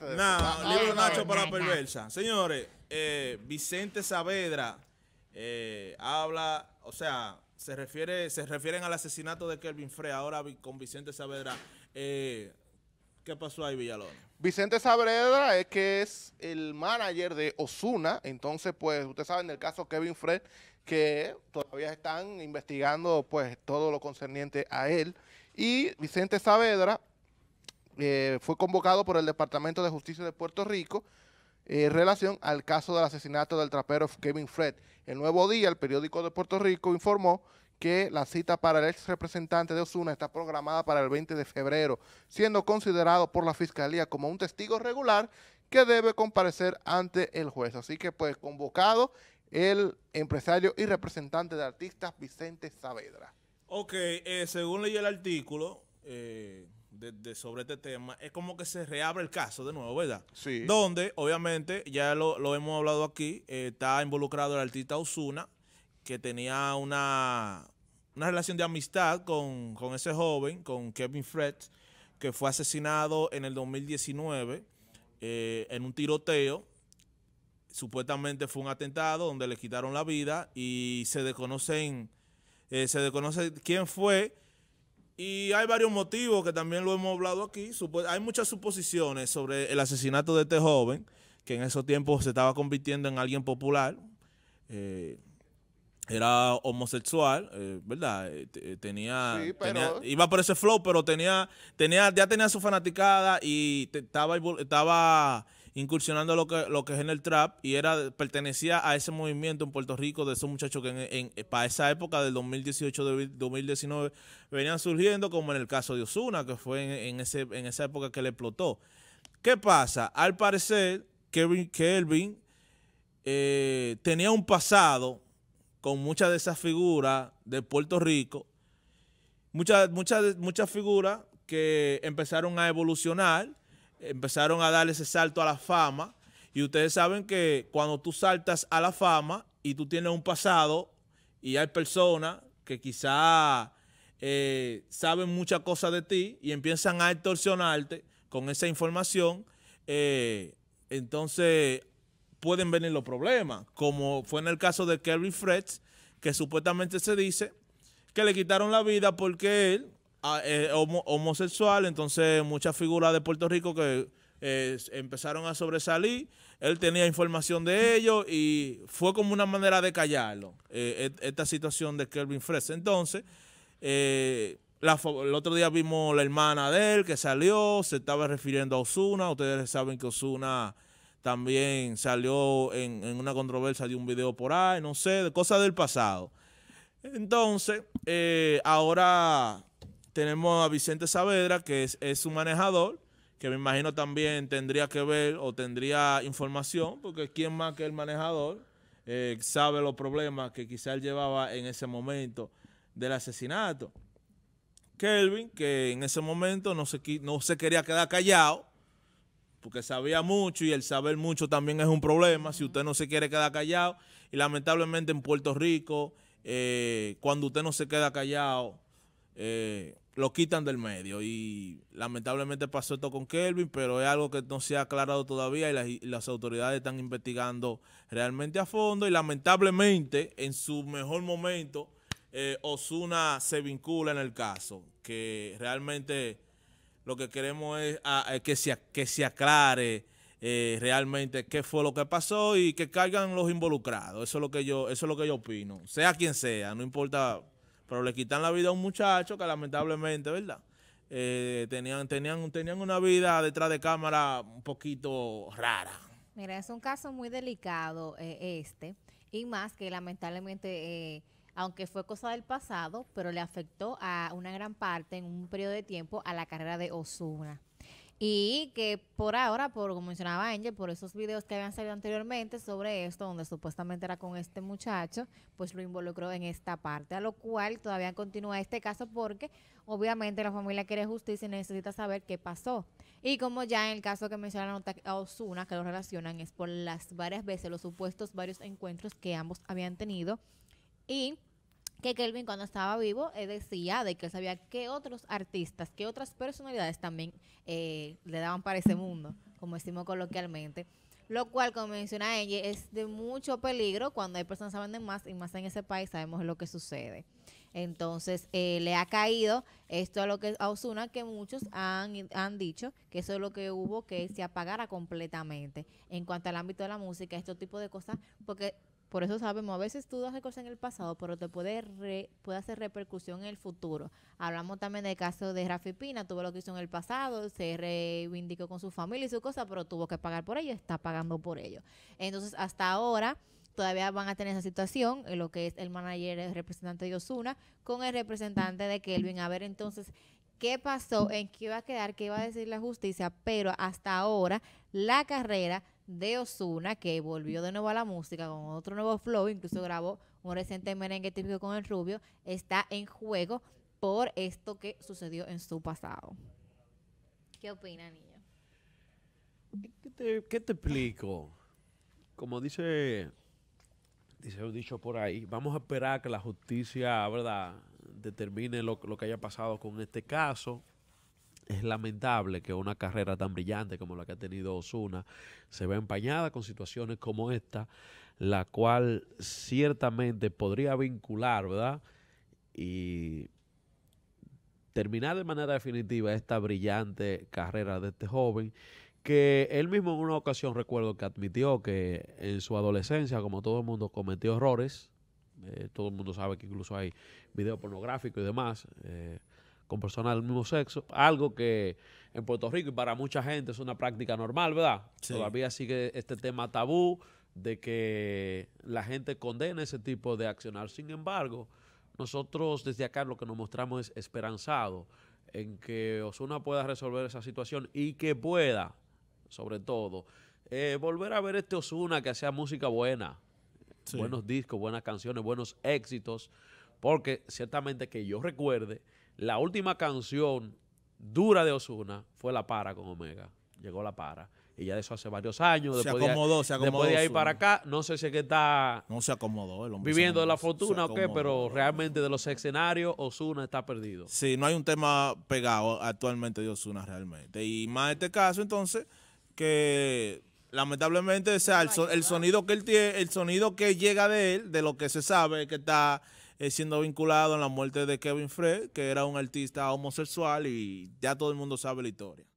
Nada, No, ah, libro ah, Nacho ah, para la perversa. Señores, eh, Vicente Saavedra eh, habla, o sea, se refiere, se refieren al asesinato de Kevin Frey, ahora con Vicente Saavedra. Eh, ¿Qué pasó ahí, Villalobos? Vicente Saavedra es que es el manager de Osuna, entonces, pues, ustedes saben el caso Kevin Frey que todavía están investigando, pues, todo lo concerniente a él. Y Vicente Saavedra eh, fue convocado por el Departamento de Justicia de Puerto Rico eh, en relación al caso del asesinato del trapero Kevin Fred. El nuevo día, el periódico de Puerto Rico informó que la cita para el ex representante de Osuna está programada para el 20 de febrero, siendo considerado por la Fiscalía como un testigo regular que debe comparecer ante el juez. Así que pues convocado el empresario y representante de artistas Vicente Saavedra. Ok, eh, según leí el artículo, sobre este tema, es como que se reabre el caso de nuevo, ¿verdad? Sí. Donde, obviamente, ya lo, hemos hablado aquí, eh, está involucrado el artista Osuna, que tenía una, una relación de amistad con, ese joven, con Kevin Fred, que fue asesinado en el 2019 eh, en un tiroteo. Supuestamente fue un atentado donde le quitaron la vida y se desconocen, eh, se desconoce quién fue y hay varios motivos que también lo hemos hablado aquí. hay muchas suposiciones sobre el asesinato de este joven, que en esos tiempos se estaba convirtiendo en alguien popular. Eh, era homosexual, eh, ¿verdad? Eh, tenía, Iba por ese flow, pero tenía, tenía ya tenía su fanaticada y estaba, estaba incursionando lo que, lo que es en el trap y era pertenecía a ese movimiento en Puerto Rico de esos muchachos que eh, para esa época del 2018-2019 venían surgiendo, como en el caso de Osuna, que fue en, ese, en esa época que le explotó. ¿Qué pasa? Al parecer, Kevin Kelvin eh, tenía un pasado con muchas de esas figuras de Puerto Rico, muchas muchas muchas figuras que empezaron a evolucionar empezaron a dar ese salto a la fama. Y ustedes saben que cuando tú saltas a la fama y tú tienes un pasado y hay personas que quizá eh, saben muchas cosas de ti y empiezan a extorsionarte con esa información, eh, entonces pueden venir los problemas, como fue en el caso de Kerry Fretz, que supuestamente se dice que le quitaron la vida porque él Ah, eh, homosexual, entonces muchas figuras de Puerto Rico que eh, empezaron a sobresalir, él tenía información de ellos y fue como una manera de callarlo, eh, esta situación de Kelvin Fresh. Entonces, el otro día vimos la hermana de él que salió, se estaba refiriendo a Osuna, ustedes saben que Osuna también salió en, una controversia de un video por ahí, no sé, de cosas del pasado. Entonces, ahora tenemos a Vicente Saavedra, que es, es su manejador, que me imagino también tendría que ver o tendría información, porque quién más que el manejador eh, sabe los problemas que quizás llevaba en ese momento del asesinato. Kelvin, que en ese momento no se, no se quería quedar callado, porque sabía mucho y el saber mucho también es un problema si usted no se quiere quedar callado. Y lamentablemente en Puerto Rico, eh, cuando usted no se queda callado, eh, lo quitan del medio. Y lamentablemente pasó esto con Kelvin, pero es algo que no se ha aclarado todavía y las, autoridades están investigando realmente a fondo. Y lamentablemente, en su mejor momento, eh, Osuna se vincula en el caso, que realmente lo que queremos es ah, eh, que, se, que se aclare eh, realmente qué fue lo que pasó y que caigan los involucrados. Eso es lo que yo, eso es lo que yo opino. Sea quien sea, no importa pero le quitan la vida a un muchacho que lamentablemente, ¿verdad? Eh, tenían, tenían, tenían una vida detrás de cámara un poquito rara. Mira, es un caso muy delicado eh, este, y más que lamentablemente, eh, aunque fue cosa del pasado, pero le afectó a una gran parte en un periodo de tiempo a la carrera de Osuna. Y que por ahora, por como mencionaba Angel, por esos videos que habían salido anteriormente sobre esto, donde supuestamente era con este muchacho, pues lo involucró en esta parte, a lo cual todavía continúa este caso porque obviamente la familia quiere justicia y necesita saber qué pasó. Y como ya en el caso que mencionaron a Osuna, que lo relacionan, es por las varias veces, los supuestos varios encuentros que ambos habían tenido. Y que Kelvin cuando estaba vivo decía de que él sabía qué otros artistas, qué otras personalidades también eh, le daban para ese mundo, como decimos coloquialmente. Lo cual, como menciona ella, es de mucho peligro cuando hay personas que saben de más y más en ese país sabemos lo que sucede. Entonces eh, le ha caído esto a lo que a Osuna que muchos han, han, dicho que eso es lo que hubo que se apagara completamente en cuanto al ámbito de la música, este tipo de cosas, porque por eso sabemos, a veces tú haces cosas en el pasado, pero te puede, puede hacer repercusión en el futuro. Hablamos también del caso de Rafi Pina, tuvo lo que hizo en el pasado, se reivindicó con su familia y su cosa, pero tuvo que pagar por ello, está pagando por ello. Entonces, hasta ahora todavía van a tener esa situación, en eh, lo que es el manager, el representante de Osuna, con el representante de Kelvin. A ver entonces qué pasó, en qué iba a quedar, qué iba a decir la justicia, pero hasta ahora la carrera de Osuna, que volvió de nuevo a la música con otro nuevo flow, incluso grabó un reciente merengue típico con el rubio, está en juego por esto que sucedió en su pasado. ¿Qué opina, niño? te, qué te explico? Como dice dice dicho por ahí, vamos a esperar que la justicia, ¿verdad?, determine lo, lo que haya pasado con este caso. Es lamentable que una carrera tan brillante como la que ha tenido Osuna se vea empañada con situaciones como esta, la cual ciertamente podría vincular, ¿verdad? Y terminar de manera definitiva esta brillante carrera de este joven que él mismo en una ocasión recuerdo que admitió que en su adolescencia, como todo el mundo, cometió errores. Eh, todo el mundo sabe que incluso hay video pornográfico y demás eh, con personas del mismo sexo. Algo que en Puerto Rico y para mucha gente es una práctica normal, ¿verdad? Todavía sigue este tema tabú de que la gente condena ese tipo de accionar. Sin embargo, nosotros desde acá lo que nos mostramos es esperanzado en que Osuna pueda resolver esa situación y que pueda sobre todo, eh, volver a ver este Osuna que hacía música buena, buenos discos, buenas canciones, buenos éxitos, porque ciertamente que yo recuerde, la última canción dura de Osuna fue La Para con Omega, llegó La Para. Y ya de eso hace varios años. Se acomodó, se acomodó. Después ahí para acá, no sé si es que está. No se acomodó Viviendo de la fortuna o qué, pero realmente de los escenarios, Osuna está perdido. Sí, no hay un tema pegado actualmente de Osuna realmente. Y más en este caso, entonces, que lamentablemente, sea, el, sonido que él tiene, el sonido que llega de él, de lo que se sabe que está eh, siendo vinculado en la muerte de Kevin Frey, que era un artista homosexual y ya todo el mundo sabe la historia.